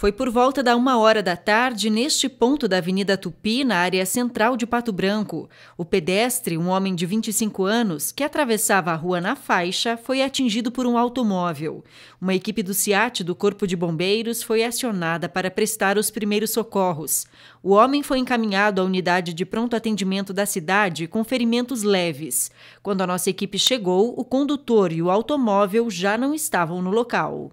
Foi por volta da uma hora da tarde, neste ponto da Avenida Tupi, na área central de Pato Branco. O pedestre, um homem de 25 anos, que atravessava a rua na faixa, foi atingido por um automóvel. Uma equipe do CIAT do Corpo de Bombeiros foi acionada para prestar os primeiros socorros. O homem foi encaminhado à unidade de pronto atendimento da cidade com ferimentos leves. Quando a nossa equipe chegou, o condutor e o automóvel já não estavam no local.